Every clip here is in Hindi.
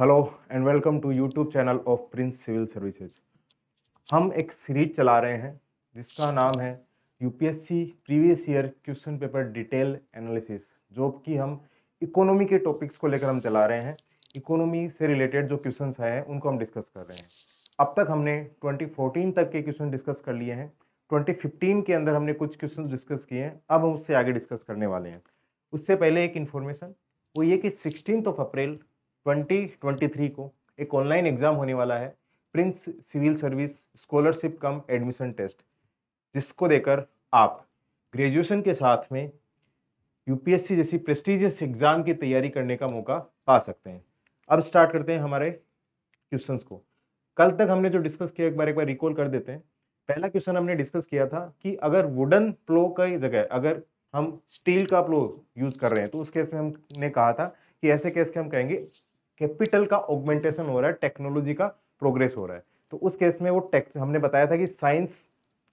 hello and welcome to YouTube channel of prince civil services हम एक सीरीज चला रहे हैं जिसका नाम है UPSC previous year question paper detail analysis जो कि हम इकोनॉमी के टॉपिक्स को लेकर हम चला रहे हैं इकोनॉमी से रिलेटेड जो क्वेश्चन हैं उनको हम डिस्कस कर रहे हैं अब तक हमने ट्वेंटी तक के क्वेश्चन डिस्कस कर लिए हैं ट्वेंटी के अंदर हमने कुछ क्वेश्चन डिस्कस किए हैं अब हम उससे आगे डिस्कस करने वाले हैं उससे पहले एक इन्फॉर्मेशन वो ये कि सिक्सटीन ऑफ अप्रैल 2023 को एक ऑनलाइन एग्जाम होने वाला है prince civil service scholarship cum admission test जिसको देकर आप ग्रेजुएशन के साथ में यूपीएससी जैसी प्रेस्टिजियस एग्जाम की तैयारी करने का मौका पा सकते हैं अब स्टार्ट करते हैं हमारे क्वेश्चंस को कल तक हमने जो डिस्कस किया एक बार एक बार रिकॉल कर देते हैं पहला क्वेश्चन हमने डिस्कस किया था कि अगर वुडन प्लो का जगह अगर हम स्टील का प्लो यूज कर रहे हैं तो उस केस में हमने कहा था कि ऐसे केस के हम कहेंगे कैपिटल का ऑगमेंटेशन हो रहा है टेक्नोलॉजी का प्रोग्रेस हो रहा है तो उस केस में वो टेक हमने बताया था कि साइंस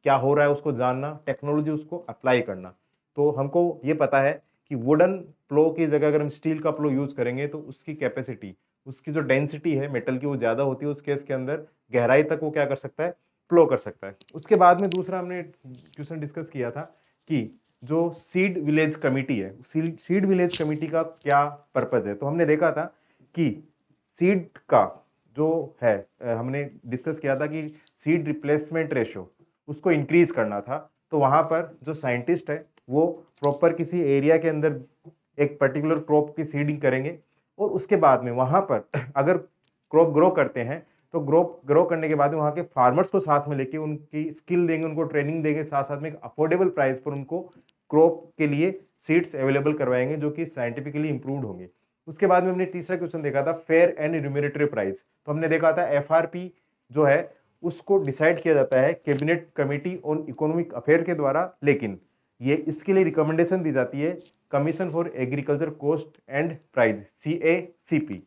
क्या हो रहा है उसको जानना टेक्नोलॉजी उसको अप्लाई करना तो हमको ये पता है कि वुडन प्लो की जगह अगर हम स्टील का प्लो यूज़ करेंगे तो उसकी कैपेसिटी उसकी जो डेंसिटी है मेटल की वो ज़्यादा होती है उस केस के अंदर गहराई तक वो क्या कर सकता है प्लो कर सकता है उसके बाद में दूसरा हमने क्वेश्चन डिस्कस किया था कि जो सीड विलेज कमेटी है सीड विलेज कमेटी का क्या पर्पज़ है तो हमने देखा था कि सीड का जो है हमने डिस्कस किया था कि सीड रिप्लेसमेंट रेशो उसको इंक्रीज करना था तो वहाँ पर जो साइंटिस्ट है वो प्रॉपर किसी एरिया के अंदर एक पर्टिकुलर क्रॉप की सीडिंग करेंगे और उसके बाद में वहाँ पर अगर क्रॉप ग्रो करते हैं तो ग्रो ग्रो करने के बाद वहाँ के फार्मर्स को साथ में लेके उनकी स्किल देंगे उनको ट्रेनिंग देंगे साथ साथ में एक अफोर्डेबल प्राइस पर उनको क्रॉप के लिए सीड्स अवेलेबल करवाएंगे जो कि साइंटिफिकली इम्प्रूव होंगे उसके बाद में हमने तीसरा क्वेश्चन देखा था फेयर एंड रिम्यूनेटरी प्राइस तो हमने देखा था एफ जो है उसको डिसाइड किया जाता है cabinet committee on economic affair के द्वारा लेकिन ये इसके लिए रिकमेंडेशन दी जाती है commission for agriculture cost and price C A C P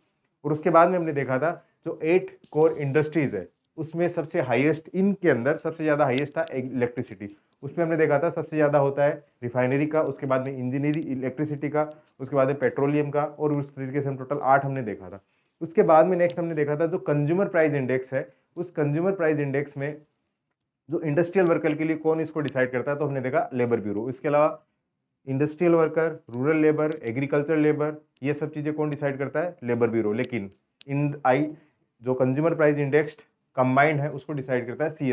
और उसके बाद में हमने देखा था जो एट कोर इंडस्ट्रीज है उसमें सबसे हाईएस्ट इनके अंदर सबसे ज़्यादा हाईएस्ट था इलेक्ट्रिसिटी उसमें हमने देखा था सबसे ज़्यादा होता है रिफाइनरी का उसके बाद में इंजीनियरिंग इलेक्ट्रिसिटी का उसके बाद में पेट्रोलियम का और उस तरीके से हम टोटल आठ हमने देखा था उसके बाद में नेक्स्ट हमने देखा था जो कंज्यूमर प्राइस इंडेक्स है उस कंज्यूमर प्राइस इंडेक्स में जो इंडस्ट्रियल वर्कर के लिए कौन इसको डिसाइड करता है तो हमने देखा लेबर ब्यूरो इसके अलावा industrial worker rural labour agriculture labour ये सब चीज़ें कौन डिसाइड करता है लेबर ब्यूरो लेकिन इन आई जो कंज्यूमर प्राइस इंडेक्स कंबाइंड है उसको डिसाइड करता है सी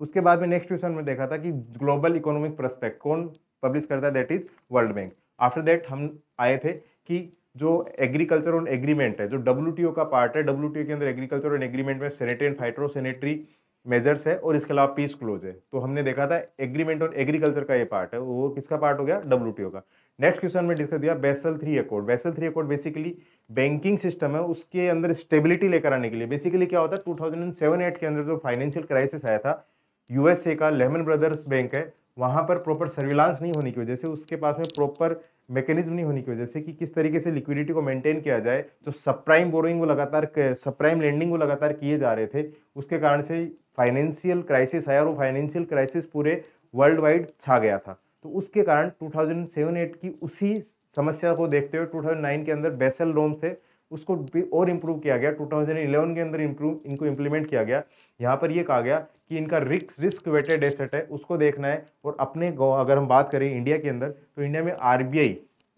उसके बाद में नेक्स्ट क्वेश्चन में देखा था कि ग्लोबल इकोनॉमिक प्रोस्पेक्ट कौन पब्लिश करता है that is world bank after that हम आए थे कि जो एग्रीकल्चर ऑन एग्रीमेंट है जो डब्ल्यू का पार्ट है डब्ल्यू के अंदर एग्रीकल्चर एंड एग्रीमेंट में सेनेटरी एंड फाइट्रोसेनेटरी मेजर्स है और इसके अलावा पीस क्लोज है तो हमने देखा था एग्रीमेंट ऑन एग्रीकल्चर का ये पार्ट है वो किसका पार्ट हो गया डब्ल्यू का नेक्स्ट क्वेश्चन में डिस्कस दिया Basel three accord Basel three accord basically banking system है उसके अंदर स्टेबिलिटी लेकर आने के लिए बेसिकली क्या होता है टू थाउजेंड के अंदर जो फाइनेंशियल क्राइसिस आया था यूएसए का लेमन ब्रदर्स बैंक है वहाँ पर प्रॉपर सर्विलांस नहीं होने की वजह से उसके पास में प्रॉपर मैकेनिज्म नहीं होने की वजह से कि किस तरीके से लिक्विडिटी को मेंटेन किया जाए जो सप्राइम बोरिंग वो लगातार सप्राइम लेंडिंग वो लगातार किए जा रहे थे उसके कारण से फाइनेंशियल क्राइसिस आया और वो फाइनेंशियल क्राइसिस पूरे वर्ल्ड वाइड छा गया था तो उसके कारण टू थाउजेंड की उसी समस्या को देखते हुए टू के अंदर बेसल लोम्स थे उसको भी और इम्प्रूव किया गया 2011 के अंदर इम्प्रूव इनको इम्प्लीमेंट किया गया यहाँ पर ये कहा गया कि इनका रिक्स रिस्क वेटेड एसेट है उसको देखना है और अपने अगर हम बात करें इंडिया के अंदर तो इंडिया में आर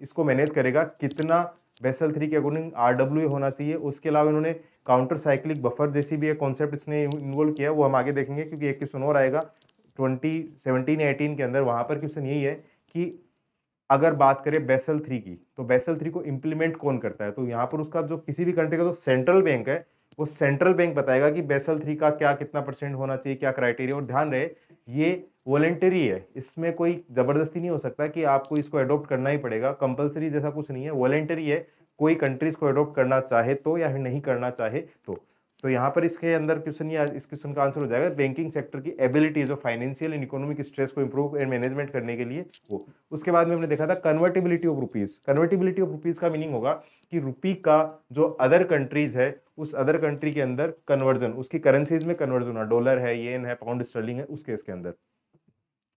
इसको मैनेज करेगा कितना बेसल थ्री के अकॉर्डिंग आर होना चाहिए उसके अलावा इन्होंने काउंटर साइक्लिक बफर जैसी भी एक कॉन्सेप्ट इसने इन्वॉल्व किया वो हम आगे देखेंगे क्योंकि एक क्वेश्चन और आएगा ट्वेंटी सेवनटीन एटीन के अंदर वहाँ पर क्वेश्चन यही है कि अगर बात करें बेसल थ्री की तो बेसल थ्री को इम्प्लीमेंट कौन करता है तो यहाँ पर उसका जो किसी भी कंट्री का जो सेंट्रल बैंक है वो सेंट्रल बैंक बताएगा कि बेसल थ्री का क्या कितना परसेंट होना चाहिए क्या क्राइटेरिया और ध्यान रहे ये वॉलेंटरी है इसमें कोई ज़बरदस्ती नहीं हो सकता कि आपको इसको अडोप्ट करना ही पड़ेगा कंपलसरी जैसा कुछ नहीं है वॉलेंटरी है कोई कंट्रीज को अडोप्ट करना चाहे तो या नहीं करना चाहे तो तो यहाँ पर इसके अंदर क्वेश्चन या इस क्वेश्चन का आंसर हो जाएगा बैंकिंग सेक्टर की abilities of financial and economic stress को इंप्रूव एंड मैनेजमेंट करने के लिए वो उसके बाद में हमने देखा था convertibility of rupees convertibility of rupees का मीनिंग होगा कि रुपी का जो अदर कंट्रीज है उस अदर कंट्री के अंदर कन्वर्जन उसकी करेंसीज में कन्वर्जन होना डॉलर है ये है पाउंड स्टर्लिंग है उस केस के अंदर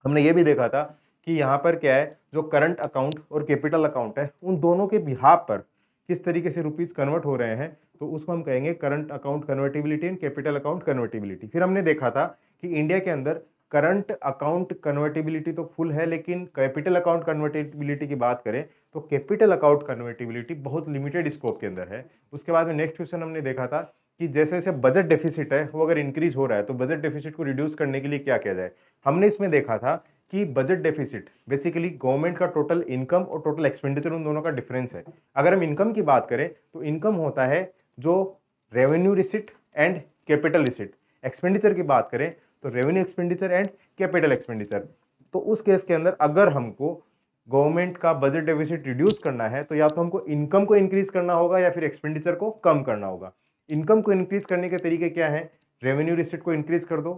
हमने ये भी देखा था कि यहाँ पर क्या है जो करंट अकाउंट और कैपिटल अकाउंट है उन दोनों के बिहाब पर किस तरीके से रुपीज़ कन्वर्ट हो रहे हैं तो उसको हम कहेंगे current account convertibility and capital account convertibility फिर हमने देखा था कि इंडिया के अंदर करंट अकाउंट कन्वर्टिबिलिटी तो फुल है लेकिन कैपिटल अकाउंट कन्वर्टिबिलिटी की बात करें तो कैपिटल अकाउंट कन्वर्टिबिलिटी बहुत लिमिटेड स्कोप के अंदर है उसके बाद में नेक्स्ट क्वेश्चन हमने देखा था कि जैसे जैसे बजट डेफिसिट है वो अगर इंक्रीज हो रहा है तो बजट डेफिसिट को रिड्यूस करने के लिए क्या किया जाए हमने इसमें देखा था कि बजट डेफिसिट बेसिकली गवर्नमेंट का टोटल इनकम और टोटल एक्सपेंडिचर उन दोनों का डिफरेंस है अगर हम इनकम की बात करें तो इनकम होता है जो revenue receipt and capital receipt expenditure की बात करें तो revenue expenditure and capital expenditure तो उस केस के अंदर अगर हमको गवर्नमेंट का बजट डेफिसिट रिड्यूस करना है तो या तो हमको इनकम को इंक्रीज करना होगा या फिर एक्सपेंडिचर को कम करना होगा इनकम को इंक्रीज करने के तरीके क्या है रेवेन्यू रिसिट को इंक्रीज कर दो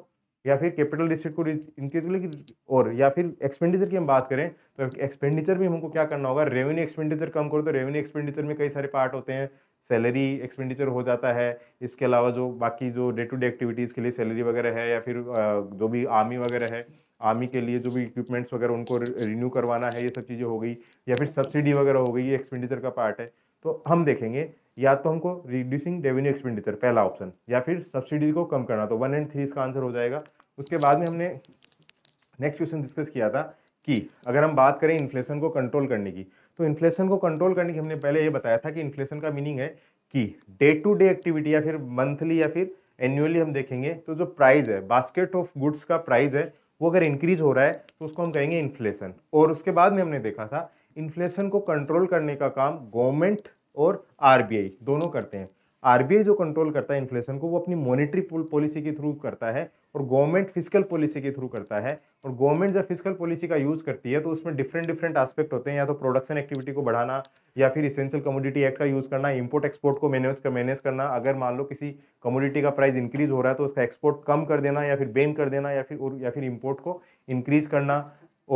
या फिर कैपिटल डिस्ट्रिक्ट को इनके लिए और या फिर एक्सपेंडिचर की हम बात करें तो एक्सपेंडिचर भी हमको क्या करना होगा रेवेन्यू एक्सपेंडिचर कम करो तो रेवेन्यू एक्सपेंडिचर में कई सारे पार्ट होते हैं सैलरी एक्सपेंडिचर हो जाता है इसके अलावा जो बाकी जो डे टू डे एक्टिविटीज़ के लिए सैलरी वगैरह है या फिर जो भी आर्मी वगैरह है आर्मी के लिए जो भी इक्विपमेंट्स वगैरह उनको रिन्यू करवाना है ये सब चीज़ें हो गई या फिर सब्सिडी वगैरह हो गई ये एक्सपेंडिचर का पार्ट है तो हम देखेंगे या तो हमको रिड्यूसिंग रेवेन्यू एक्सपेंडिचर पहला ऑप्शन या फिर सब्सिडी को कम करना तो वन एंड थ्री इसका आंसर हो जाएगा उसके बाद में हमने नेक्स्ट क्वेश्चन डिस्कस किया था कि अगर हम बात करें इन्फ्लेशन को कंट्रोल करने की तो इन्फ्लेशन को कंट्रोल करने की हमने पहले ये बताया था कि इन्फ्लेशन का मीनिंग है कि डे टू डे एक्टिविटी या फिर मंथली या फिर एनुअली हम देखेंगे तो जो प्राइस है बास्केट ऑफ गुड्स का प्राइस है वो अगर इंक्रीज हो रहा है तो उसको हम कहेंगे इन्फ्लेशन और उसके बाद में हमने देखा था इन्फ्लेशन को कंट्रोल करने का काम गवर्नमेंट और आरबीआई दोनों करते हैं आरबीआई जो कंट्रोल करता है इन्फ्लेशन को वो अपनी मॉनेटरी पॉलिसी के थ्रू करता है और गवर्नमेंट फिजिकल पॉलिसी के थ्रू करता है और गवर्नमेंट जब फिजिकल पॉलिसी का यूज़ करती है तो उसमें डिफरेंट डिफरेंट आस्पेक्ट होते हैं या तो प्रोडक्शन एक्टिविटी को बढ़ाना या फिर इसेंशियल कमोडिटी एक्ट का यूज़ करना इम्पोर्ट एक्सपोर्ट को मैनेज कर मैनेज करना अगर मान लो किसी कमोडिटी का प्राइस इंक्रीज हो रहा है तो उसका एक्सपोर्ट कम कर देना या फिर बेन कर देना या फिर या फिर इम्पोर्ट को इंक्रीज करना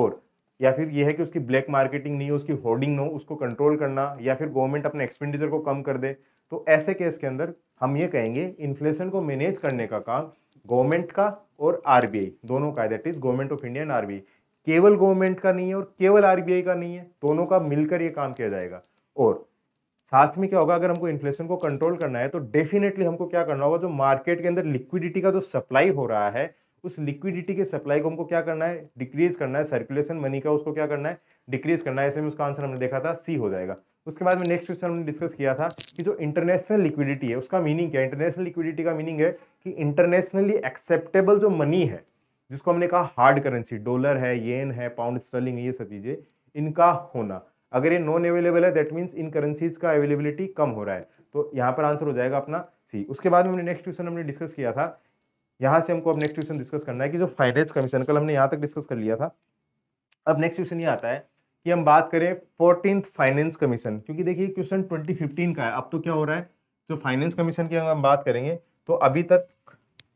और या फिर यह है कि उसकी ब्लैक मार्केटिंग नहीं हो उसकी होर्डिंग हो उसको कंट्रोल करना या फिर गवर्नमेंट अपने एक्सपेंडिचर को कम कर दे तो ऐसे केस के अंदर हम ये कहेंगे इन्फ्लेशन को मैनेज करने का काम गवर्नमेंट का और आरबीआई दोनों का that is government of India and RBI केवल गवर्नमेंट का नहीं है और केवल आरबीआई का नहीं है दोनों का मिलकर ये काम किया जाएगा और साथ में क्या होगा अगर हमको इन्फ्लेशन को कंट्रोल करना है तो डेफिनेटली हमको क्या करना होगा जो मार्केट के अंदर लिक्विडिटी का जो सप्लाई हो रहा है उस लिक्विडिटी के सप्लाई को हमको क्या करना है डिक्रीज करना है सर्कुलेशन मनी का उसको क्या करना है डिक्रीज करना है ऐसे में उसका आंसर हमने देखा था सी हो जाएगा उसके बाद में नेक्स्ट क्वेश्चन हमने डिस्कस किया था कि जो इंटरनेशनल लिक्विडिटी है उसका मीनिंग क्या है इंटरनेशनल लिक्विडिटी का मीनिंग है कि इंटरनेशनली एक्सेप्टेबल जो मनी है जिसको हमने कहा हार्ड करेंसी डॉलर है येन है पाउंड स्टर्लिंग है ये सब चीज़ें इनका होना अगर ये नॉन अवेलेबल है दैट मीन्स इन करेंसीज का अवेलेबिलिटी कम हो रहा है तो यहाँ पर आंसर हो जाएगा अपना सी उसके बाद में हमने नेक्स्ट क्वेश्चन हमने डिस्कस किया था यहां से हमको अब नेक्स्ट क्वेश्चन डिस्कस करना है कि जो फाइनेंस कमीशन कल हमने यहां तक डिस्कस कर लिया था अब नेक्स्ट क्वेश्चन ये आता है कि हम बात करें फोर्टीन फाइनेंस कमीशन क्योंकि देखिए क्वेश्चन ट्वेंटी फिफ्टीन का है अब तो क्या हो रहा है जो फाइनेंस कमीशन की हम बात करेंगे तो अभी तक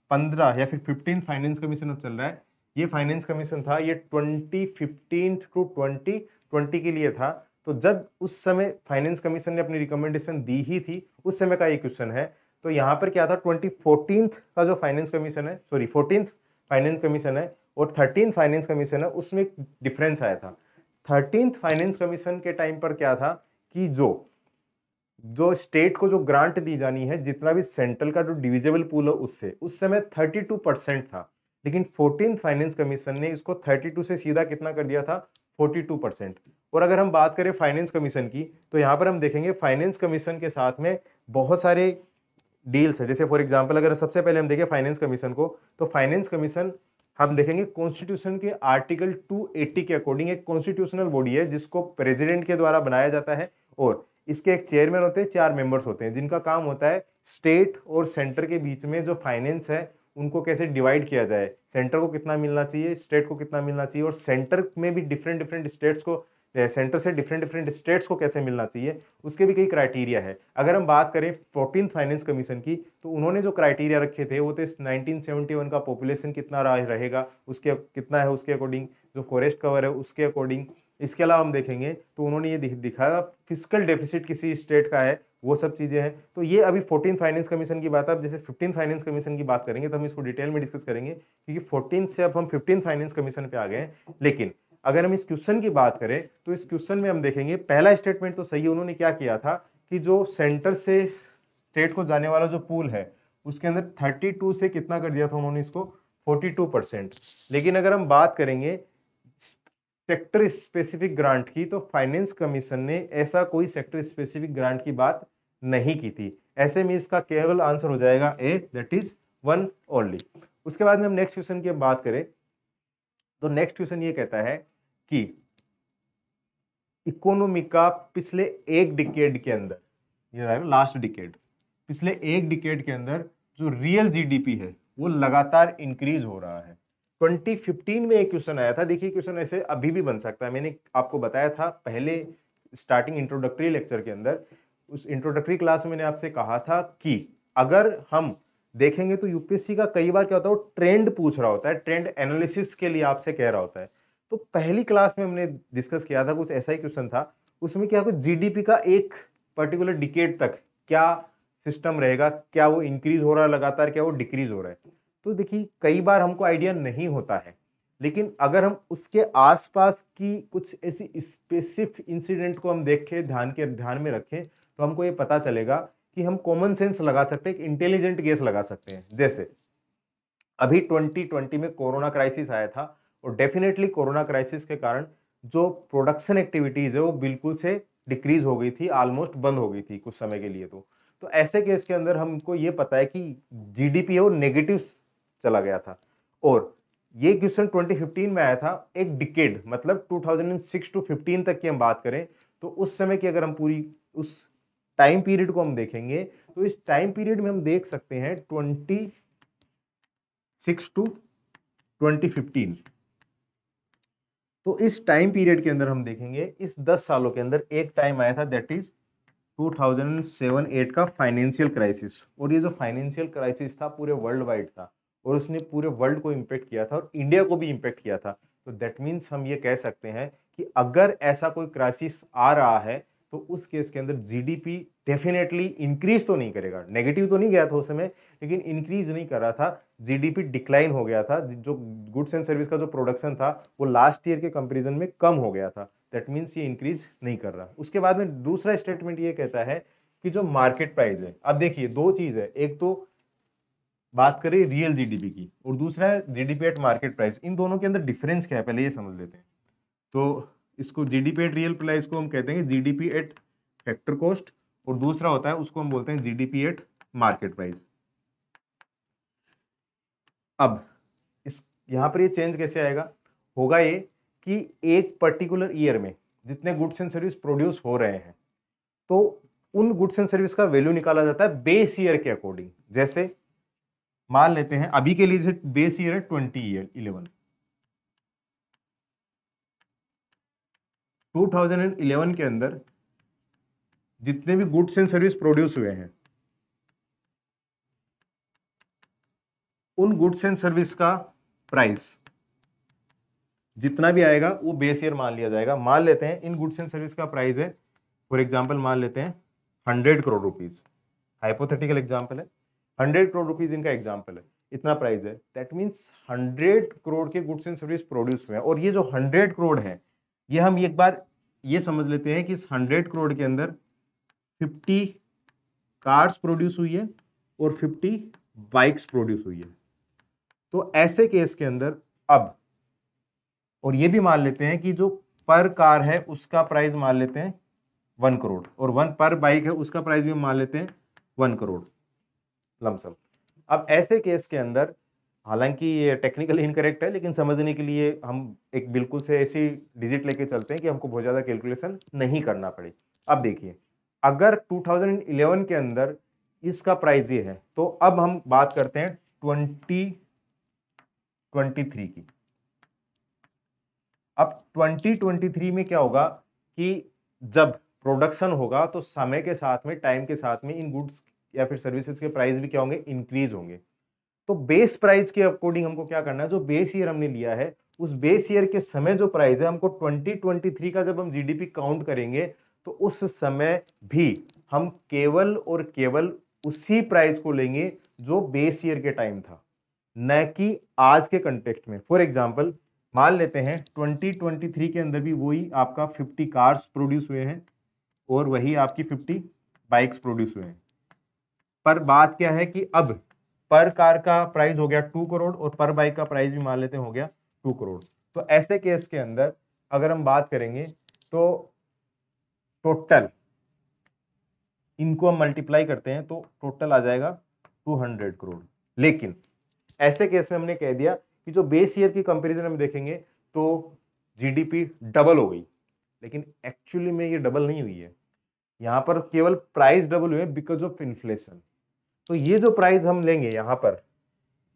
पंद्रह या फिर फिफ्टीन फाइनेंस कमीशन अब चल रहा है ये फाइनेंस कमीशन था ये twenty fifteen to twenty twenty के लिए था तो जब उस समय फाइनेंस कमीशन ने अपनी रिकमेंडेशन दी ही थी उस समय का ये क्वेश्चन है तो यहाँ पर क्या था ट्वेंटी फोर्टीन का जो फाइनेंस कमीशन है सॉरी फोर्टीनथ फाइनेंस कमीशन है और थर्टीन फाइनेंस कमीशन है उसमें एक डिफरेंस आया था थर्टीन फाइनेंस कमीशन के टाइम पर क्या था कि जो जो स्टेट को जो ग्रांट दी जानी है जितना भी सेंट्रल का जो डिविजेबल पूल है उससे उस समय थर्टी टू परसेंट था लेकिन फोर्टीन फाइनेंस कमीशन ने इसको थर्टी टू से सीधा कितना कर दिया था फोर्टी टू परसेंट और अगर हम बात करें फाइनेंस कमीशन की तो यहाँ पर हम देखेंगे फाइनेंस कमीशन के साथ में बहुत सारे डील्स है जैसे फॉर एग्जाम्पल अगर सबसे पहले हम देखें फाइनेंस कमीशन को तो फाइनेंस कमीशन हम देखेंगे कॉन्स्टिट्यूशन के आर्टिकल 280 के अकॉर्डिंग एक कॉन्स्टिट्यूशनल बॉडी है जिसको प्रेसिडेंट के द्वारा बनाया जाता है और इसके एक चेयरमैन होते हैं चार मेंबर्स होते हैं जिनका काम होता है स्टेट और सेंटर के बीच में जो फाइनेंस है उनको कैसे डिवाइड किया जाए सेंटर को कितना मिलना चाहिए स्टेट को कितना मिलना चाहिए और सेंटर में भी डिफरेंट डिफरेंट स्टेट्स को सेंटर से डिफरेंट डिफरेंट स्टेट्स को कैसे मिलना चाहिए उसके भी कई क्राइटेरिया है अगर हम बात करें फोर्टीन फाइनेंस कमीशन की तो उन्होंने जो क्राइटेरिया रखे थे वो थे 1971 का पॉपुलेशन कितना रहेगा उसके कितना है उसके अकॉर्डिंग जो फॉरेस्ट कवर है उसके अकॉर्डिंग इसके अलावा हम देखेंगे तो उन्होंने ये दिखाया फिजिकल डेफिसिट किसी स्टेट का है वो सब चीज़ें हैं तो ये अभी फोर्टीन फाइनेंस कमीशन की बात है अब जैसे फिफ्टीन फाइनेंस कमीशन की बात करेंगे तो हम इसको डिटेल में डिस्कस करेंगे क्योंकि फोर्टीन से अब हम फिफ्टीन फाइनेंस कमीशन पे आ गए हैं लेकिन अगर हम इस क्वेश्चन की बात करें तो इस क्वेश्चन में हम देखेंगे पहला स्टेटमेंट तो सही उन्होंने क्या किया था कि जो सेंटर से स्टेट को जाने वाला जो पुल है उसके अंदर 32 से कितना कर दिया था उन्होंने इसको 42 परसेंट लेकिन अगर हम बात करेंगे सेक्टर स्पेसिफिक ग्रांट की तो फाइनेंस कमीशन ने ऐसा कोई सेक्टर स्पेसिफिक ग्रांट की बात नहीं की थी ऐसे में इसका केवल आंसर हो जाएगा A that is one only उसके बाद में हम नेक्स्ट क्वेश्चन की बात करें तो नेक्स्ट क्वेश्चन ये कहता है कि इकोनॉमी का पिछले एक डिकेड के अंदर ये रहा लास्ट डिकेड पिछले एक डिकेड के अंदर जो रियल जीडीपी है वो लगातार इंक्रीज हो रहा है 2015 में एक क्वेश्चन आया था देखिए क्वेश्चन ऐसे अभी भी बन सकता है मैंने आपको बताया था पहले स्टार्टिंग इंट्रोडक्टरी लेक्चर के अंदर उस इंट्रोडक्टरी क्लास में मैंने आपसे कहा था कि अगर हम देखेंगे तो यूपीएससी का कई बार क्या होता है वो ट्रेंड पूछ रहा होता है ट्रेंड एनालिसिस के लिए आपसे कह रहा होता है तो पहली क्लास में हमने डिस्कस किया था कुछ ऐसा ही क्वेश्चन था उसमें क्या कुछ जीडीपी का एक पर्टिकुलर डिकेट तक क्या सिस्टम रहेगा क्या वो इंक्रीज हो रहा है लगातार क्या वो डिक्रीज हो रहा है तो देखिए कई बार हमको आइडिया नहीं होता है लेकिन अगर हम उसके आसपास की कुछ ऐसी स्पेसिफिक इंसिडेंट को हम देखें ध्यान के ध्यान में रखें तो हमको ये पता चलेगा कि हम कॉमन सेंस लगा सकते हैं एक इंटेलिजेंट गेस लगा सकते हैं जैसे अभी 2020 में कोरोना क्राइसिस आया था और डेफिनेटली कोरोना क्राइसिस के कारण जो प्रोडक्शन एक्टिविटीज़ है वो बिल्कुल से डिक्रीज हो गई थी ऑलमोस्ट बंद हो गई थी कुछ समय के लिए तो तो ऐसे केस के अंदर हमको ये पता है कि जीडीपी है वो नेगेटिव चला गया था और ये क्वेश्चन 2015 में आया था एक डिकेड मतलब 2006 टू 15 तक की हम बात करें तो उस समय की अगर हम पूरी उस टाइम पीरियड को हम देखेंगे तो इस टाइम पीरियड में हम देख सकते हैं ट्वेंटी सिक्स टू ट्वेंटी तो इस टाइम पीरियड के अंदर हम देखेंगे इस दस सालों के अंदर एक टाइम आया था दैट इज 2007-8 का फाइनेंशियल क्राइसिस और ये जो फाइनेंशियल क्राइसिस था पूरे वर्ल्ड वाइड था और उसने पूरे वर्ल्ड को इम्पेक्ट किया था और इंडिया को भी इम्पेक्ट किया था तो दैट मीन्स हम ये कह सकते हैं कि अगर ऐसा कोई क्राइसिस आ रहा है तो उस केस के अंदर जीडीपी डेफिनेटली इंक्रीज तो नहीं करेगा नेगेटिव तो नहीं गया था उस समय लेकिन इंक्रीज नहीं कर रहा था जीडीपी डिक्लाइन हो गया था जो गुड्स एंड सर्विस का जो प्रोडक्शन था वो लास्ट ईयर के कंपेरिजन में कम हो गया था दैट मीन्स ये इंक्रीज नहीं कर रहा उसके बाद में दूसरा स्टेटमेंट ये कहता है कि जो मार्केट प्राइस है अब देखिए दो चीज़ है एक तो बात करें रियल जीडीपी की और दूसरा है जीडीपी एट मार्केट प्राइस इन दोनों के अंदर डिफरेंस क्या है पहले ये समझ लेते हैं तो इसको जीडीपी एट रियल प्राइस को हम कहते हैं जीडीपी एट फैक्टर कॉस्ट और दूसरा होता है उसको हम बोलते हैं जीडीपी एट मार्केट प्राइस अब इस यहां पर ये चेंज कैसे आएगा होगा ये कि एक पर्टिकुलर ईयर में जितने गुड्स एंड सर्विस प्रोड्यूस हो रहे हैं तो उन गुड्स एंड सर्विस का वैल्यू निकाला जाता है बेस ईयर के अकॉर्डिंग जैसे मान लेते हैं अभी के लिए जैसे बेस ईयर है ट्वेंटी ईयर इलेवन 2011 के अंदर जितने भी गुड्स एंड सर्विस प्रोड्यूस हुए हैं उन गुड्स एंड सर्विस का प्राइस जितना भी आएगा वो बेस ईयर मान लिया जाएगा मान लेते हैं इन गुड्स एंड सर्विस का प्राइस है फॉर एग्जाम्पल मान लेते हैं hundred crore rupees hypothetical example है हंड्रेड करोड़ रुपीज इनका एग्जाम्पल है इतना प्राइस है दैट मीन्स हंड्रेड करोड़ के गुड्स एंड सर्विस प्रोड्यूस हुए हैं और ये जो हंड्रेड करोड़ है ये हम एक बार ये समझ लेते हैं कि इस हंड्रेड करोड़ के अंदर फिफ्टी कार्स प्रोड्यूस हुई है और फिफ्टी बाइक्स प्रोड्यूस हुई है तो ऐसे केस के अंदर अब और ये भी मान लेते हैं कि जो पर कार है उसका प्राइस मान लेते हैं वन करोड़ और वन पर बाइक है उसका प्राइस भी मान लेते हैं वन करोड़ लमसम अब ऐसे केस के अंदर हालांकि ये टेक्निकली इनकरेक्ट है लेकिन समझने के लिए हम एक बिल्कुल से ऐसी डिजिट लेके चलते हैं कि हमको बहुत ज़्यादा कैलकुलेशन नहीं करना पड़े अब देखिए अगर 2011 के अंदर इसका प्राइस ये है तो अब हम बात करते हैं 2023 की अब 2023 में क्या होगा कि जब प्रोडक्शन होगा तो समय के साथ में टाइम के साथ में इन गुड्स या फिर सर्विसेज के प्राइस भी क्या होंगे इंक्रीज होंगे तो बेस प्राइस के अकॉर्डिंग हमको क्या करना है जो बेस ईयर हमने लिया है उस बेस ईयर के समय जो प्राइस है हमको 2023 का जब हम जीडीपी काउंट करेंगे तो उस समय भी हम केवल और केवल उसी प्राइस को लेंगे जो बेस ईयर के टाइम था न कि आज के कंटेक्ट में फॉर एग्जाम्पल मान लेते हैं 2023 के अंदर भी वही आपका 50 कार्स प्रोड्यूस हुए हैं और वही आपकी 50 बाइक्स प्रोड्यूस हुए हैं पर बात क्या है कि अब पर कार का प्राइस हो गया टू करोड़ और पर बाइक का प्राइस भी मान लेते हो गया टू करोड़ तो ऐसे केस के अंदर अगर हम बात करेंगे तो टोटल इनको हम मल्टीप्लाई करते हैं तो टोटल आ जाएगा 200 करोड़ लेकिन ऐसे केस में हमने कह दिया कि जो बेस ईयर की कंपैरिजन हम देखेंगे तो जीडीपी डबल हो गई लेकिन एक्चुअली में ये डबल नहीं हुई है यहाँ पर केवल प्राइस डबल हुए बिकॉज ऑफ इन्फ्लेशन तो ये जो प्राइस हम लेंगे यहाँ पर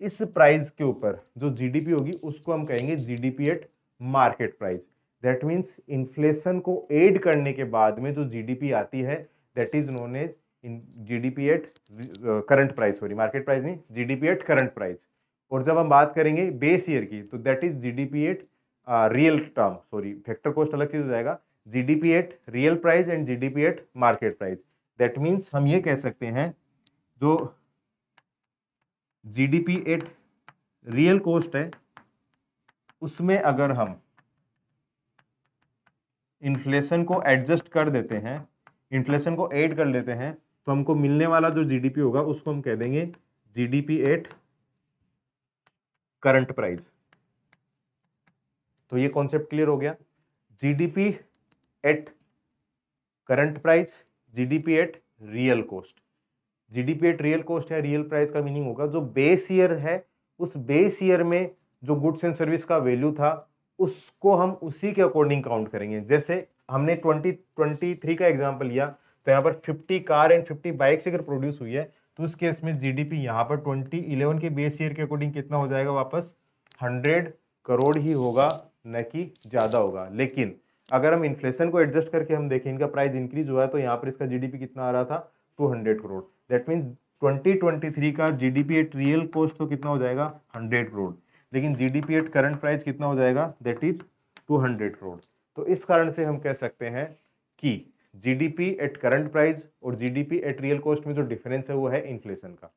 इस प्राइस के ऊपर जो जीडीपी होगी उसको हम कहेंगे GDP at market price that means inflation को एड करने के बाद में जो जीडीपी आती है that is known as in GDP at current price sorry market price नहीं जीडीपी एट करंट प्राइस और जब हम बात करेंगे बेस ईयर की तो that is GDP at real term sorry factor cost अलग चीज़ हो जाएगा GDP at real price and GDP at market price that means हम ये कह सकते हैं जो जीडीपी एट रियल कॉस्ट है उसमें अगर हम इन्फ्लेशन को एडजस्ट कर देते हैं इन्फ्लेशन को ऐड कर लेते हैं तो हमको मिलने वाला जो जीडीपी होगा उसको हम कह देंगे जीडीपी एट करंट प्राइस तो ये कॉन्सेप्ट क्लियर हो गया GDP at current price GDP at real cost GDP at real cost है रियल प्राइस का मीनिंग होगा जो बेस ईयर है उस बेस ईयर में जो गुड्स एंड सर्विस का वैल्यू था उसको हम उसी के अकॉर्डिंग काउंट करेंगे जैसे हमने ट्वेंटी ट्वेंटी थ्री का एग्जाम्पल लिया तो यहाँ पर fifty car and fifty bikes अगर प्रोड्यूस हुई है तो उस केस में जी डी पी यहाँ पर ट्वेंटी इलेवन के बेस ईयर के अकॉर्डिंग कितना हो जाएगा वापस हंड्रेड करोड़ ही होगा न कि ज़्यादा होगा लेकिन अगर हम इन्फ्लेशन को एडजस्ट करके हम देखें इनका प्राइस इंक्रीज हुआ है तो यहाँ पर इसका पी कितना आ रहा था hundred crore that means three का जी डी रियल कॉस्ट तो कितना हो जाएगा हंड्रेड करोड़ लेकिन G D P at current price कितना हो जाएगा that is two hundred crore तो इस कारण से हम कह सकते हैं कि G D P at current price और G D P at real cost में जो डिफरेंस है वो है इन्फ्लेशन का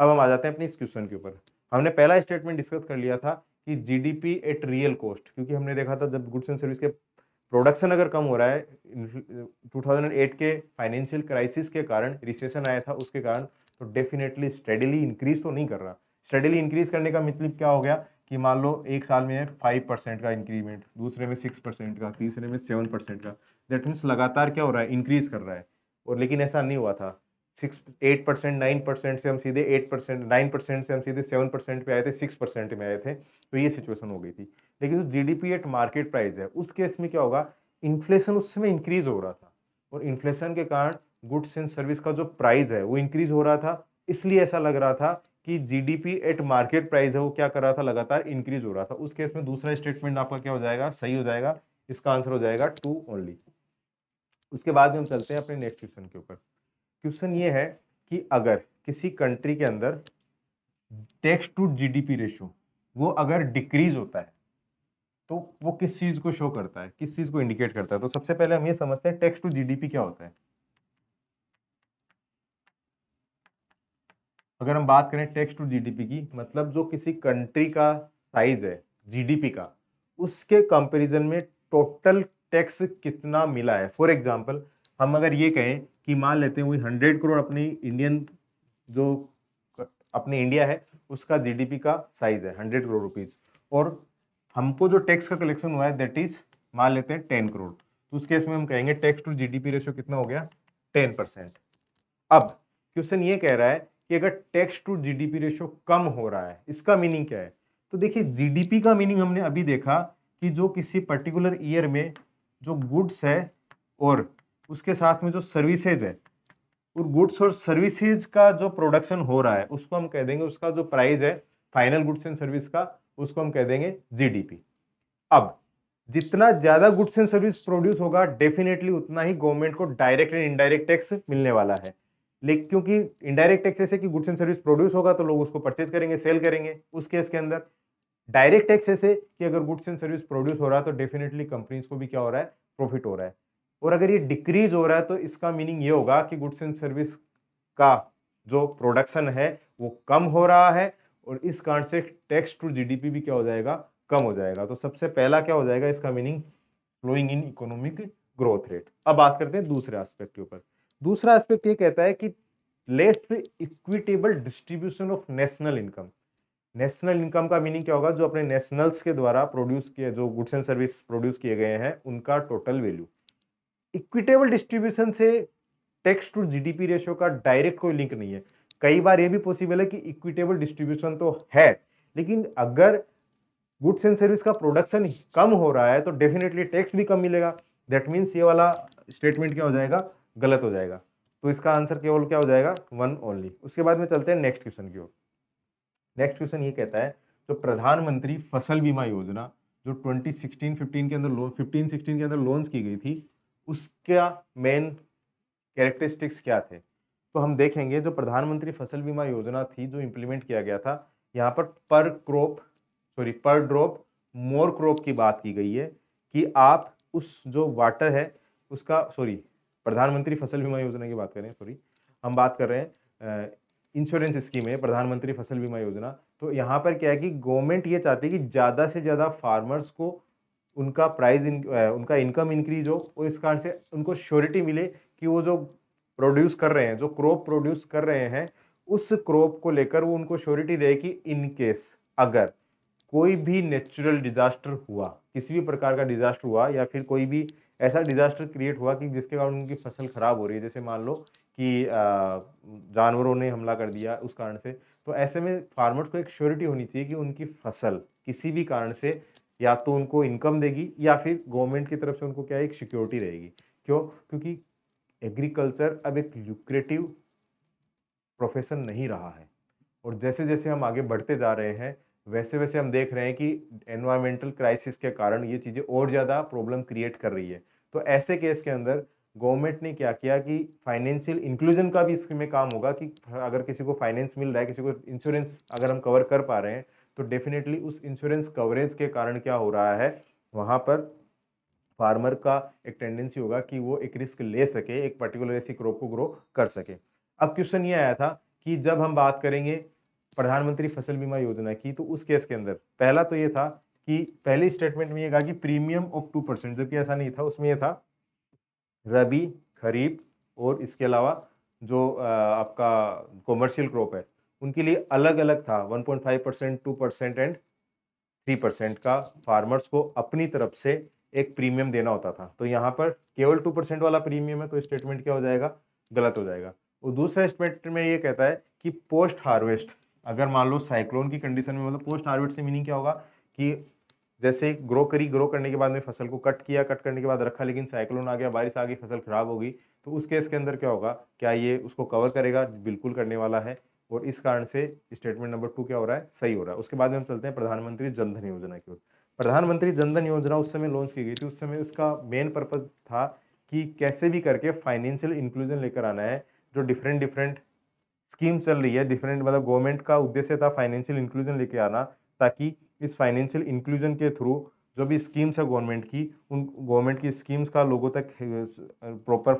अब हम आ जाते हैं अपने इस क्वेश्चन के ऊपर हमने पहला स्टेटमेंट डिस्कस कर लिया था कि G D P at real cost क्योंकि हमने देखा था जब गुड्स एंड सर्विस के प्रोडक्शन अगर कम हो रहा है 2008 के फाइनेंशियल क्राइसिस के कारण रिसेशन आया था उसके कारण तो डेफिनेटली स्टडीली इंक्रीज तो नहीं कर रहा स्टडीली इंक्रीज करने का मतलब क्या हो गया कि मान लो एक साल में है फाइव परसेंट का इंक्रीमेंट दूसरे में सिक्स परसेंट का तीसरे में सेवन परसेंट का दैट मीन्स लगातार क्या हो रहा है इंक्रीज कर रहा है और लेकिन ऐसा नहीं हुआ था six eight percent nine percent से हम सीधे एट परसेंट नाइन परसेंट से हम सीधे सेवन परसेंट पे आए थे सिक्स परसेंट में आए थे तो ये सिचुएशन हो गई थी लेकिन जो G D P at market price है उस केस में क्या होगा इन्फ्लेशन उस समय इंक्रीज हो रहा था और इन्फ्लेशन के कारण गुड्स एंड सर्विस का जो प्राइस है वो इंक्रीज हो रहा था इसलिए ऐसा लग रहा था कि जीडीपी एट मार्केट प्राइस है वो क्या कर रहा था लगातार इंक्रीज हो रहा था उस केस में दूसरा स्टेटमेंट आपका क्या हो जाएगा सही हो जाएगा इसका आंसर हो जाएगा टू ओनली उसके बाद हम चलते हैं अपने नेक्स्ट क्वेश्चन के ऊपर क्वेश्चन ये है कि अगर किसी कंट्री के अंदर टैक्स टू जी डी वो अगर डिक्रीज होता है तो वो किस चीज़ को शो करता है किस चीज़ को इंडिकेट करता है तो सबसे पहले हम ये समझते हैं टैक्स टू जी क्या होता है अगर हम बात करें टैक्स टू जीडीपी की मतलब जो किसी कंट्री का साइज है जीडीपी का उसके कंपैरिजन में टोटल टैक्स कितना मिला है फॉर एग्जांपल हम अगर ये कहें कि मान लेते हैं हंड्रेड करोड़ अपनी इंडियन जो अपनी इंडिया है उसका जीडीपी का साइज है हंड्रेड करोड़ रुपीज और हमको जो टैक्स का कलेक्शन हुआ है दैट इज मान लेते हैं टेन करोड़ तो उस केस में हम कहेंगे टैक्स टू जीडीपी रेशियो कितना हो गया टेन परसेंट अब क्वेश्चन ये कह रहा है कि अगर टैक्स टू जीडीपी रेशो कम हो रहा है इसका मीनिंग क्या है तो देखिए जीडीपी का मीनिंग हमने अभी देखा कि जो किसी पर्टिकुलर ईयर में जो गुड्स है और उसके साथ में जो सर्विसेज है और गुड्स और सर्विसेज का जो प्रोडक्शन हो रहा है उसको हम कह देंगे उसका जो प्राइस है फाइनल गुड्स एंड सर्विस का उसको हम कह देंगे जीडीपी अब जितना ज़्यादा गुड्स एंड सर्विस प्रोड्यूस होगा डेफिनेटली उतना ही गवर्नमेंट को डायरेक्ट एंड इनडायरेक्ट टैक्स मिलने वाला है लेकिन क्योंकि इनडायरेक्ट टैक्स ऐसे कि गुड्स एंड सर्विस प्रोड्यूस होगा तो लोग उसको परचेज करेंगे सेल करेंगे उस केस के अंदर डायरेक्ट टैक्स ऐसे कि अगर गुड्स एंड सर्विस प्रोड्यूस हो रहा है तो डेफिनेटली कंपनीज को भी क्या हो रहा है प्रॉफिट हो रहा है और अगर ये डिक्रीज हो रहा है तो इसका मीनिंग ये होगा कि गुड्स एंड सर्विस का जो प्रोडक्शन है वो कम हो रहा है और इस कारण से टैक्स टू जीडीपी भी क्या हो जाएगा कम हो जाएगा तो सबसे पहला क्या हो जाएगा इसका meaning flowing in economic growth rate अब बात करते हैं दूसरे एस्पेक्ट के ऊपर दूसरा एस्पेक्ट ये कहता है कि less equitable distribution of national income national income का मीनिंग क्या होगा जो अपने नेशनल्स के द्वारा प्रोड्यूस किए जो गुड्स एंड सर्विस प्रोड्यूस किए गए हैं उनका टोटल वैल्यू इक्विटेबल डिस्ट्रीब्यूशन से टैक्स टू जीडीपी रेशियो का डायरेक्ट कोई लिंक नहीं है कई बार ये भी पॉसिबल है कि इक्विटेबल डिस्ट्रीब्यूशन तो है लेकिन अगर गुड्स एंड सर्विस का प्रोडक्शन कम हो रहा है तो डेफिनेटली टैक्स भी कम मिलेगा दैट मीन्स ये वाला स्टेटमेंट क्या हो जाएगा गलत हो जाएगा तो इसका आंसर केवल क्या हो जाएगा वन ओनली उसके बाद में चलते हैं नेक्स्ट क्वेश्चन की ओर नेक्स्ट क्वेश्चन ये कहता है जो प्रधानमंत्री फसल बीमा योजना जो 2016 15 के अंदर फिफ्टीन सिक्सटीन के अंदर लोन्स की गई थी उसका मेन कैरेक्टरिस्टिक्स क्या थे तो हम देखेंगे जो प्रधानमंत्री फसल बीमा योजना थी जो इम्प्लीमेंट किया गया था यहाँ पर per crop sorry per drop more crop की बात की गई है कि आप उस जो वाटर है उसका सॉरी प्रधानमंत्री फसल बीमा योजना की बात करें सॉरी हम बात कर रहे हैं इंश्योरेंस स्कीम है प्रधानमंत्री फसल बीमा योजना तो यहाँ पर क्या है कि गवर्नमेंट ये चाहती है कि ज़्यादा से ज़्यादा फार्मर्स को उनका प्राइस इन, उनका इनकम इंक्रीज हो और इस कारण से उनको श्योरिटी मिले कि वो जो प्रोड्यूस कर रहे हैं जो क्रॉप प्रोड्यूस कर रहे हैं उस क्रॉप को लेकर वो उनको श्योरिटी रहे कि इन केस अगर कोई भी नेचुरल डिजास्टर हुआ किसी भी प्रकार का डिजास्टर हुआ या फिर कोई भी ऐसा डिज़ास्टर क्रिएट हुआ कि जिसके कारण उनकी फसल ख़राब हो रही है जैसे मान लो कि जानवरों ने हमला कर दिया उस कारण से तो ऐसे में फार्मर्स को एक श्योरिटी होनी चाहिए कि उनकी फसल किसी भी कारण से या तो उनको इनकम देगी या फिर गवर्नमेंट की तरफ से उनको क्या एक सिक्योरिटी रहेगी क्यों क्योंकि एग्रीकल्चर अब एक लुक्रेटिव प्रोफेशन नहीं रहा है और जैसे जैसे हम आगे बढ़ते जा रहे हैं वैसे वैसे हम देख रहे हैं कि एनवायरमेंटल क्राइसिस के कारण ये चीज़ें और ज़्यादा प्रॉब्लम क्रिएट कर रही है तो ऐसे केस के अंदर गवर्नमेंट ने क्या किया कि फाइनेंशियल इंक्लूजन का भी इसमें काम होगा कि अगर किसी को फाइनेंस मिल रहा है किसी को इंश्योरेंस अगर हम कवर कर पा रहे हैं तो डेफिनेटली उस इंश्योरेंस कवरेज के कारण क्या हो रहा है वहाँ पर फार्मर का एक टेंडेंसी होगा कि वो एक रिस्क ले सके एक पर्टिकुलर ऐसी क्रॉप को ग्रो कर सके अब क्वेश्चन ये आया था कि जब हम बात करेंगे प्रधानमंत्री फसल बीमा योजना की तो उस केस के अंदर पहला तो ये था कि पहले स्टेटमेंट में ये कहा कि प्रीमियम ऑफ टू परसेंट जबकि ऐसा नहीं था उसमें यह था रबी खरीफ और इसके अलावा जो आपका कॉमर्शियल क्रॉप है उनके लिए अलग अलग था 1.5 percent two percent and three percent का फार्मर्स को अपनी तरफ से एक प्रीमियम देना होता था तो यहाँ पर केवल टू परसेंट वाला प्रीमियम है तो स्टेटमेंट क्या हो जाएगा गलत हो जाएगा और दूसरा स्टेटमेंट में ये कहता है कि पोस्ट हार्वेस्ट अगर मान लो साइक्लोन की कंडीशन में मतलब पोस्ट हार्वेस्ट से मीनिंग क्या होगा कि जैसे ग्रो करी ग्रो करने के बाद में फसल को कट किया कट करने के बाद रखा लेकिन साइक्लोन आ गया बारिश आ गई फसल खराब होगी तो उस केस के अंदर क्या होगा क्या ये उसको कवर करेगा बिल्कुल करने वाला है और इस कारण से स्टेटमेंट नंबर टू क्या हो रहा है सही हो रहा है उसके बाद में हम चलते हैं प्रधानमंत्री जनधन योजना की ओर प्रधानमंत्री जनधन योजना उस समय लॉन्च की गई थी उस समय उसका मेन पर्पज था कि कैसे भी करके फाइनेंशियल इंक्लूजन लेकर आना है जो डिफरेंट डिफरेंट स्कीम चल रही है डिफरेंट मतलब गवर्नमेंट का उद्देश्य था फाइनेंशियल इंक्लूजन लेके आना ताकि इस फाइनेंशियल इंक्लूजन के थ्रू जो भी स्कीम्स है गवर्नमेंट की उन गवर्नमेंट की स्कीम्स का लोगों तक प्रॉपर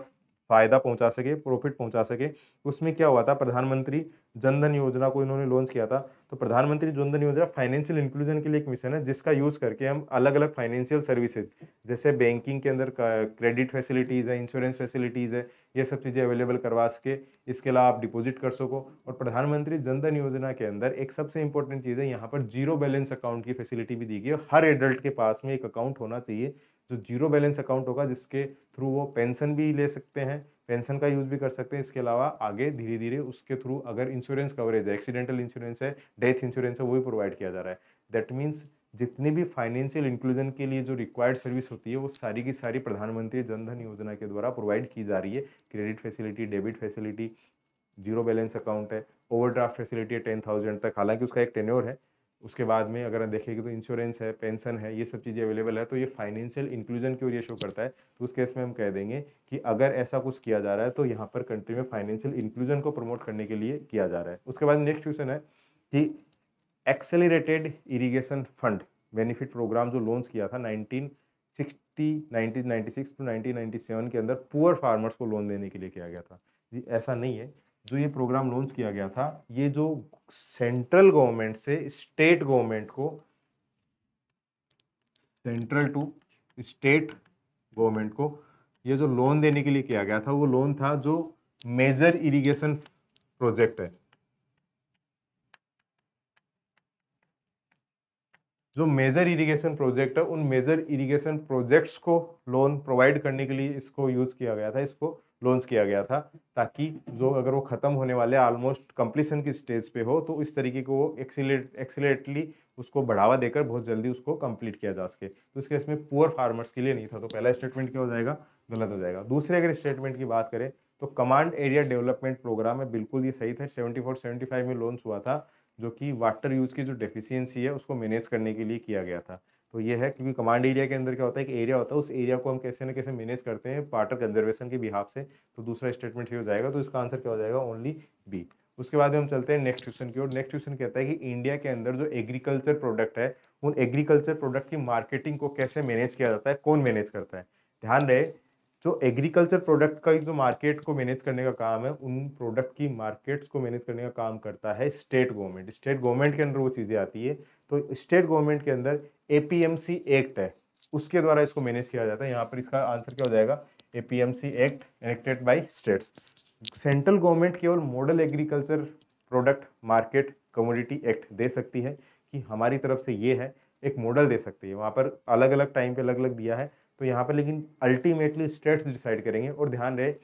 फ़ायदा पहुंचा सके प्रॉफिट पहुंचा सके उसमें क्या हुआ था प्रधानमंत्री जनधन योजना को इन्होंने लॉन्च किया था तो प्रधानमंत्री जनधन योजना फाइनेंशियल इंक्लूजन के लिए एक मिशन है जिसका यूज़ करके हम अलग अलग फाइनेंशियल सर्विसेज जैसे बैंकिंग के अंदर क्रेडिट फैसिलिटीज़ है इंश्योरेंस फैसिलिटीज़ है ये सब चीज़ें अवेलेबल करवा सके इसके अलावा आप डिपोजिट कर सको और प्रधानमंत्री जनधन योजना के अंदर एक सबसे इंपॉर्टेंट चीज़ है यहाँ पर जीरो बैलेंस अकाउंट की फैसिलिटी भी दी गई है हर एडल्ट के पास में एक अकाउंट होना चाहिए जो जीरो बैलेंस अकाउंट होगा जिसके थ्रू वो पेंशन भी ले सकते हैं पेंशन का यूज़ भी कर सकते हैं इसके अलावा आगे धीरे धीरे उसके थ्रू अगर इंश्योरेंस कवरेज है एक्सीडेंटल इंश्योरेंस है डेथ इंश्योरेंस है वो भी प्रोवाइड किया जा रहा है दैट मीन्स जितनी भी फाइनेंशियल इंक्लूजन के लिए जो रिक्वायर्ड सर्विस होती है वो सारी की सारी प्रधानमंत्री जनधन योजना के द्वारा प्रोवाइड की जा रही है credit facility debit facility zero balance account है ओवरड्राफ्ट फैसिलिटी है टेन थाउजेंड तक हालांकि उसका एक टेन्योर है उसके बाद में अगर हम देखेंगे तो इंश्योरेंस है पेंशन है ये सब चीज़ें अवेलेबल है तो ये फाइनेंशियल इंक्लूजन ओर ये शो करता है तो उस केस में हम कह देंगे कि अगर ऐसा कुछ किया जा रहा है तो यहाँ पर कंट्री में फाइनेंशियल इंक्लूजन को प्रमोट करने के लिए किया जा रहा है उसके बाद नेक्स्ट क्वेश्चन है कि accelerated irrigation fund benefit programme जो लॉन्च किया था nineteen sixty nineteen ninety six to nineteen ninety seven के अंदर पुअर फार्मर्स को लोन देने के लिए किया गया था जी ऐसा नहीं है जो ये प्रोग्राम लॉन्च किया गया था ये जो सेंट्रल गवर्नमेंट से स्टेट गवर्नमेंट को सेंट्रल टू स्टेट गवर्नमेंट को ये जो लोन देने के लिए किया गया था वो लोन था जो मेजर इरिगेशन प्रोजेक्ट है जो मेजर इरिगेशन प्रोजेक्ट है उन मेजर इरिगेशन प्रोजेक्ट्स को लोन प्रोवाइड करने के लिए इसको यूज किया गया था इसको लॉन्च किया गया था ताकि जो अगर वो ख़त्म होने वाले ऑलमोस्ट कंप्लीसन की स्टेज पे हो तो इस तरीके को वो एक्सीट एक्सीटली उसको बढ़ावा देकर बहुत जल्दी उसको कंप्लीट किया जा सके तो इसके इसमें पुअर फार्मर्स के लिए नहीं था तो पहला स्टेटमेंट क्या हो जाएगा गलत हो जाएगा दूसरे अगर स्टेटमेंट की बात करें तो कमांड एरिया डेवलपमेंट प्रोग्राम है बिल्कुल ये सही था सेवेंटी फोर सेवेंटी फाइव में लॉन्च हुआ था जो कि वाटर यूज़ की जो डेफिशियंसी है उसको मैनेज करने के लिए किया गया था तो ये है क्योंकि कमांड एरिया के अंदर क्या होता है एक एरिया होता है उस एरिया को हम कैसे ना कैसे मैनेज करते हैं पार्टर कंजर्वेशन के बिहाफ से तो दूसरा स्टेटमेंट ये हो जाएगा तो इसका आंसर क्या हो जाएगा ओनली बी उसके बाद हम चलते हैं नेक्स्ट क्वेश्चन की ओर नेक्स्ट क्वेश्चन कहता है कि इंडिया के अंदर जो एग्रीकल्चर प्रोडक्ट है उन एग्रीकल्चर प्रोडक्ट की मार्केटिंग को कैसे मैनेज किया जाता है कौन मैनेज करता है ध्यान रहे जो एग्रीकल्चर प्रोडक्ट का जो मार्केट को मैनेज करने का काम है उन प्रोडक्ट की मार्केट्स को मैनेज करने का काम करता है स्टेट गवर्नमेंट स्टेट गवर्नमेंट के अंदर वो चीज़ें आती है तो स्टेट गवर्नमेंट के अंदर ए एक्ट है उसके द्वारा इसको मैनेज किया जाता है यहाँ पर इसका आंसर क्या हो जाएगा A act enacted by states central government केवल model agriculture product market commodity act दे सकती है कि हमारी तरफ से ये है एक मॉडल दे सकती है वहाँ पर अलग अलग टाइम पे अलग अलग दिया है तो यहाँ पर लेकिन अल्टीमेटली स्टेट्स डिसाइड करेंगे और ध्यान रहे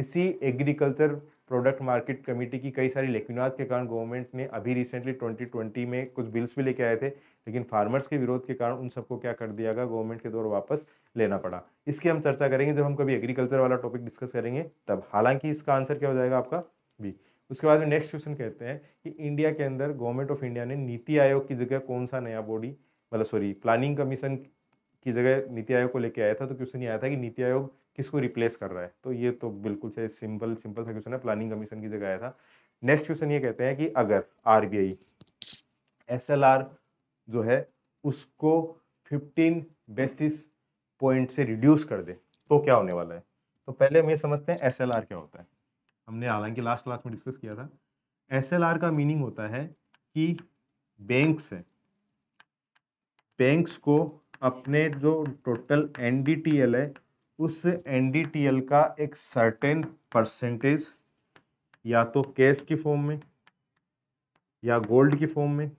इसी एग्रीकल्चर प्रोडक्ट मार्केट कमेटी की कई सारी लेकिनाज के कारण गवर्नमेंट ने अभी रिसेंटली 2020 में कुछ बिल्स भी लेके आए थे लेकिन फार्मर्स के विरोध के कारण उन सबको क्या कर दिया गया गवर्नमेंट के द्वारा वापस लेना पड़ा इसकी हम चर्चा करेंगे जब हम कभी एग्रीकल्चर वाला टॉपिक डिस्कस करेंगे तब हालांकि इसका आंसर क्या हो जाएगा आपका बी उसके बाद में नेक्स्ट क्वेश्चन कहते हैं कि इंडिया के अंदर गवर्नमेंट ऑफ इंडिया ने नीति आयोग की जगह कौन सा नया बॉडी मतलब सॉरी प्लानिंग कमीशन की जगह नीति आयोग को लेके आया था तो क्वेश्चन ये आया था कि नीति आयोग किसको रिप्लेस कर रहा है तो ये तो बिल्कुल से सिंपल सिंपल सा क्वेश्चन है प्लानिंग कमीशन की जगह आया था नेक्स्ट क्वेश्चन ये कहते हैं कि अगर आर बी जो है उसको फिफ्टीन बेसिस पॉइंट से रिड्यूस कर दे तो क्या होने वाला है तो पहले हम ये समझते हैं एस क्या होता है हमने हालांकि लास्ट क्लास में डिस्कस किया था एस का मीनिंग होता है कि बैंक्स बैंक्स को अपने जो टोटल एन है उस एन का एक सर्टेन परसेंटेज या तो कैश की फॉर्म में या गोल्ड की फॉर्म में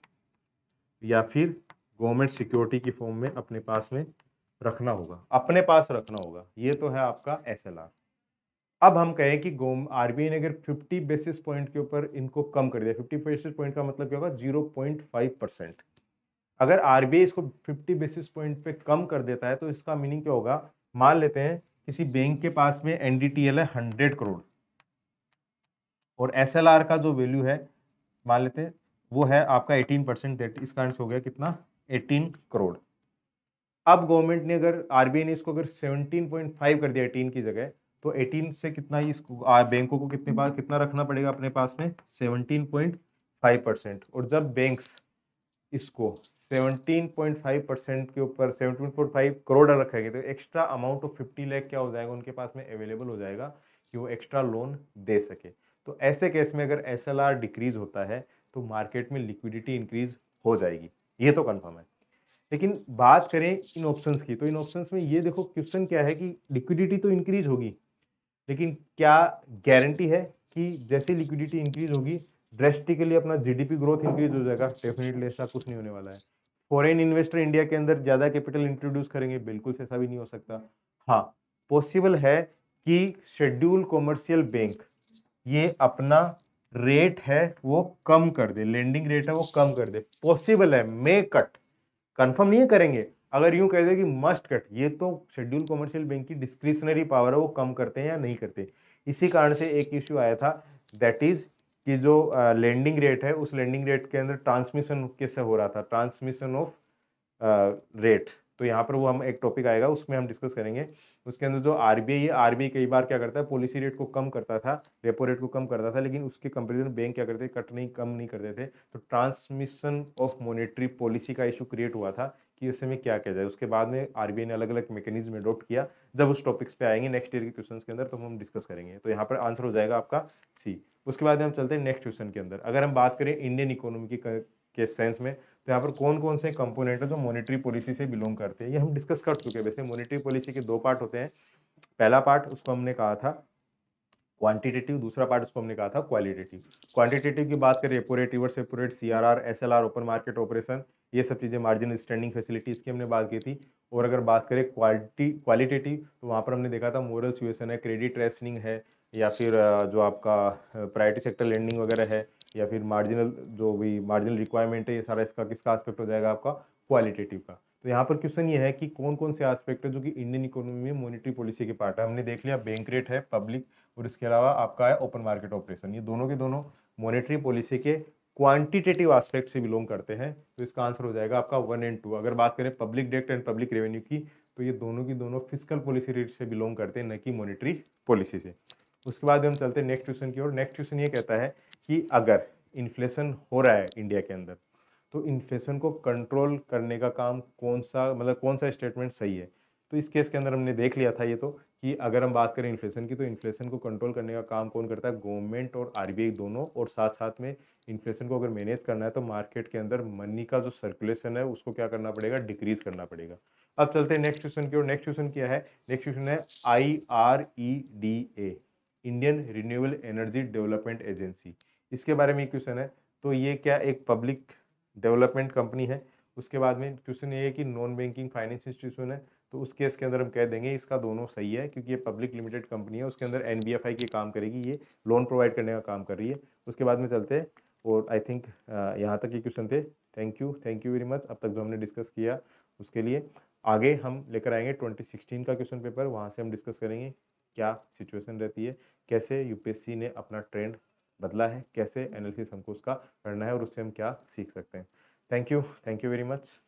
या फिर गवर्नमेंट सिक्योरिटी की फॉर्म में अपने पास में रखना होगा अपने पास रखना होगा ये तो है आपका एस अब हम कहें कि आर बी ने अगर 50 बेसिस पॉइंट के ऊपर इनको कम कर दिया 50 बेसिस पॉइंट का मतलब क्या होगा 0.5 परसेंट अगर आर इसको 50 बेसिस पॉइंट पे कम कर देता है तो इसका मीनिंग क्या होगा मान लेते हैं किसी बैंक के पास में एन है हंड्रेड करोड़ और एस का जो वैल्यू है मान लेते हैं वो है आपका एटीन परसेंट इस कारण से हो गया कितना एटीन करोड़ अब गवर्नमेंट ने अगर आर ने इसको अगर सेवनटीन पॉइंट फाइव कर दिया एटीन की जगह तो 18 से कितना ही बैंकों को कितने पास कितना रखना पड़ेगा अपने पास में फाइव परसेंट और जब बैंक्स इसको 17.5 परसेंट के ऊपर 17.5 करोड़ रखा गया तो एक्स्ट्रा अमाउंट ऑफ 50 लाख क्या हो जाएगा उनके पास में अवेलेबल हो जाएगा कि वो एक्स्ट्रा लोन दे सके तो ऐसे केस में अगर एस डिक्रीज होता है तो मार्केट में लिक्विडिटी इंक्रीज हो जाएगी ये तो कन्फर्म है लेकिन बात करें इन ऑप्शंस की तो इन ऑप्शंस में ये देखो क्वेश्चन क्या है कि लिक्विडिटी तो इंक्रीज होगी लेकिन क्या गारंटी है कि जैसे लिक्विडिटी इंक्रीज होगी ड्रेस्टिकली अपना जीडीपी ग्रोथ इंक्रीज हो जाएगा डेफिनेटली ऐसा कुछ नहीं होने वाला है फॉरेन इन्वेस्टर इंडिया के अंदर ज़्यादा कैपिटल इंट्रोड्यूस करेंगे बिल्कुल से ऐसा भी नहीं हो सकता हाँ पॉसिबल है कि शेड्यूल कॉमर्शियल बैंक ये अपना रेट है वो कम कर दे लेंडिंग रेट है वो कम कर दे पॉसिबल है मे कट कंफर्म नहीं करेंगे अगर यूं कह दे कि मस्ट कट ये तो शेड्यूल कॉमर्शियल बैंक की डिस्क्रिशनरी पावर है वो कम करते हैं या नहीं करते इसी कारण से एक इश्यू आया था दैट इज कि जो लैंडिंग रेट है उस लैंडिंग रेट के अंदर ट्रांसमिशन कैसे हो रहा था ट्रांसमिशन ऑफ रेट तो यहाँ पर वो हम एक टॉपिक आएगा उसमें हम डिस्कस करेंगे उसके अंदर जो आर बी आई है आर कई बार क्या करता है पॉलिसी रेट को कम करता था रेपो रेट को कम करता था लेकिन उसके कंपेरिजन बैंक क्या करते कट नहीं कम नहीं करते थे तो ट्रांसमिशन ऑफ मॉनेटरी पॉलिसी का इशू क्रिएट हुआ था कि उस समय क्या किया जाए उसके बाद में आर ने अलग अलग मैकेनिज्म अडोप्ट किया जब उस टॉपिक्स पे आएंगे नेक्स्ट ईयर के क्वेश्चन के अंदर तो हम डिस्कस करेंगे तो यहाँ पर आंसर हो जाएगा आपका सी उसके बाद हम चलते हैं नेक्स्ट क्वेश्चन के अंदर अगर हम बात करें इंडियन इकोनॉमी की के सेंस में तो यहाँ पर कौन कौन से कंपोनेंट है जो मॉनेटरी पॉलिसी से बिलोंग करते हैं ये हम डिस्कस कर चुके हैं वैसे मॉनेटरी पॉलिसी के दो पार्ट होते हैं पहला पार्ट उसको हमने कहा था क्वांटिटेटिव दूसरा पार्ट उसको हमने कहा था क्वालिटेटिव क्वांटिटेटिव की बात करें repo rate reverse repo C R open market operation ये सब चीज़ें मार्जिन स्टैंडिंग फैसिलिटीज़ की हमने बात की थी और अगर बात करें क्वालिटी क्वालिटेटिव तो वहाँ पर हमने देखा था मोरल सिचुएसन है क्रेडिट रेस्टनिंग है या फिर जो आपका प्रायरिटी सेक्टर लैंडिंग वगैरह है या फिर मार्जिनल जो भी मार्जिनल रिक्वायरमेंट है ये सारा इसका किसका आस्पेक्ट हो जाएगा आपका क्वालिटेटिव का तो यहाँ पर क्वेश्चन ये है कि कौन कौन से एस्पेक्ट है जो कि इंडियन इकोनॉमी में मॉनेटरी पॉलिसी के पार्ट है हमने देख लिया बैंक रेट है पब्लिक और इसके अलावा आपका है ओपन मार्केट ऑपरेशन ये दोनों के दोनों मॉनेटरी पॉलिसी के क्वांटिटेटिव एस्पेक्ट से बिलोंग करते हैं तो इसका आंसर हो जाएगा आपका वन एंड टू अगर बात करें public debt and public revenue की तो ये दोनों की दोनों फिजिकल पॉलिसी रेट से बिलोंग करते हैं न कि मॉनिटरी पॉलिसी से उसके बाद हम चलते हैं नेक्स्ट क्वेश्चन की ओर नेक्स्ट क्वेश्चन ये कहता है कि अगर इन्फ्लेशन हो रहा है इंडिया के अंदर तो इन्फ्लेशन को कंट्रोल करने का काम कौन सा मतलब कौन सा स्टेटमेंट सही है तो इस केस के अंदर हमने देख लिया था ये तो कि अगर हम बात करें इन्फ्लेशन की तो इन्फ्लेशन को कंट्रोल करने का काम कौन करता है गवर्नमेंट और आरबीआई दोनों और साथ साथ में इन्फ्लेशन को अगर मैनेज करना है तो मार्केट के अंदर मनी का जो सर्कुलेशन है उसको क्या करना पड़ेगा डिक्रीज करना पड़ेगा अब चलते हैं नेक्स्ट क्वेश्चन की और नेक्स्ट क्वेश्चन क्या है नेक्स्ट क्वेश्चन है I R E D A Indian renewable energy development agency इसके बारे में क्वेश्चन है तो ये क्या एक पब्लिक डेवलपमेंट कंपनी है उसके बाद में क्वेश्चन ये है कि नॉन बैंकिंग फाइनेंस इंस्टीट्यूशन है तो उस केस के अंदर हम कह देंगे इसका दोनों सही है क्योंकि ये पब्लिक लिमिटेड कंपनी है उसके अंदर एन के काम करेगी ये लोन प्रोवाइड करने का काम कर रही है उसके बाद में चलते हैं और आई थिंक यहाँ तक ये क्वेश्चन थे thank you thank you very much अब तक जो हमने डिस्कस किया उसके लिए आगे हम लेकर आएंगे 2016 का क्वेश्चन पेपर वहाँ से हम डिस्कस करेंगे क्या सिचुएशन रहती है कैसे यूपीएससी ने अपना ट्रेंड बदला है कैसे एनालिसिस हमको उसका करना है और उससे हम क्या सीख सकते हैं thank you thank you very much